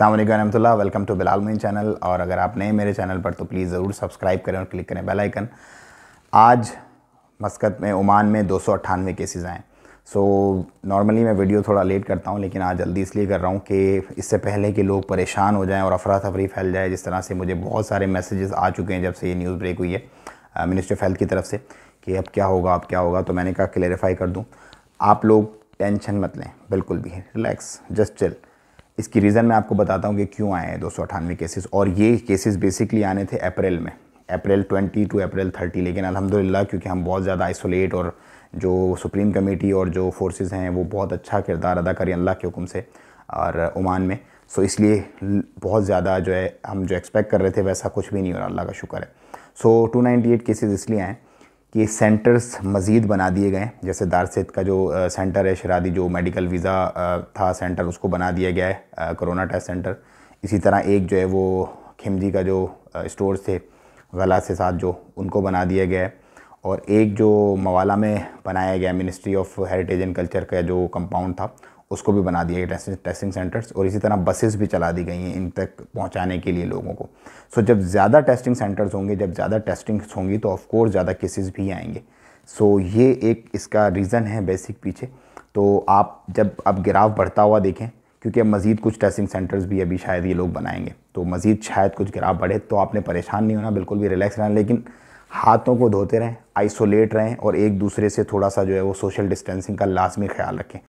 अल्लाम वरहमल्ला welcome to Bilal मीन चैनल और अगर आप नए मेरे चैनल पर तो प्लीज़ ज़रूर सब्सक्राइब करें और क्लिक करें बेल आइकन आज मस्कत में ओमान में दो सौ अट्ठानवे केसेज आएँ सो so, नॉर्मली मैं वीडियो थोड़ा लेट करता हूँ लेकिन आज जल्दी इसलिए कर रहा हूँ कि इससे पहले कि लोग परेशान हो जाएँ और अफरा तफरी फैल जाए जिस तरह से मुझे बहुत सारे मैसेजेस आ चुके हैं जब से ये न्यूज़ ब्रेक हुई है मिनिस्टर ऑफ हेल्थ की तरफ से कि अब क्या होगा अब क्या होगा तो मैंने कहा क्लेरिफाई कर दूँ आप लोग टेंशन मत लें बिल्कुल भी रिलैक्स जस्ट चिल इसकी रीज़न मैं आपको बताता हूँ कि क्यों आए हैं दो सौ अठानवे केसेस और ये केसेस बेसिकली आने थे अप्रैल में अप्रैल 20 टू अप्रैल 30 लेकिन अल्हम्दुलिल्लाह क्योंकि हम बहुत ज़्यादा आइसोलेट और जो सुप्रीम कमेटी और जो फोर्सेस हैं वो बहुत अच्छा किरदार अदा करें अल्लाह के हुक्म से और ओमान में सो इसलिए बहुत ज़्यादा जो है हम जो एक्सपेक्ट कर रहे थे वैसा कुछ भी नहीं हो रहा अल्लाह का शुक्र है so two ninety eight cases इसलिए आएँ कि सेंटर्स मज़ीद बना दिए गए जैसे दारसेत का जो सेंटर है शरादी जो मेडिकल वीज़ा था सेंटर उसको बना दिया गया है कोरोना टेस्ट सेंटर इसी तरह एक जो है वो खिमजी का जो स्टोर थे गला से साथ जो उनको बना दिया गया है और एक जो मवाला में बनाया गया ministry of heritage and culture का जो कंपाउंड था उसको भी बना दिया गया टेस्टिंग सेंटर्स और इसी तरह बसेस भी चला दी गई हैं इन तक पहुंचाने के लिए लोगों को सो जब ज़्यादा टेस्टिंग सेंटर्स होंगे जब ज़्यादा टेस्टिंग्स होंगी तो ऑफकोर्स ज़्यादा केसेस भी आएंगे सो ये एक इसका रीज़न है बेसिक पीछे तो आप जब अब गिराव बढ़ता हुआ देखें क्योंकि अब मज़ीद कुछ टेस्टिंग सेंटर्स भी अभी शायद ये लोग बनाएंगे तो मज़ीद शायद कुछ गिराव बढ़े तो आपने परेशान नहीं होना बिल्कुल भी रिलैक्स रहना लेकिन हाथों को धोते रहें आइसोलेट रहें और एक दूसरे से थोड़ा सा जो है वो सोशल डिस्टेंसिंग का लाजमी ख्याल रखें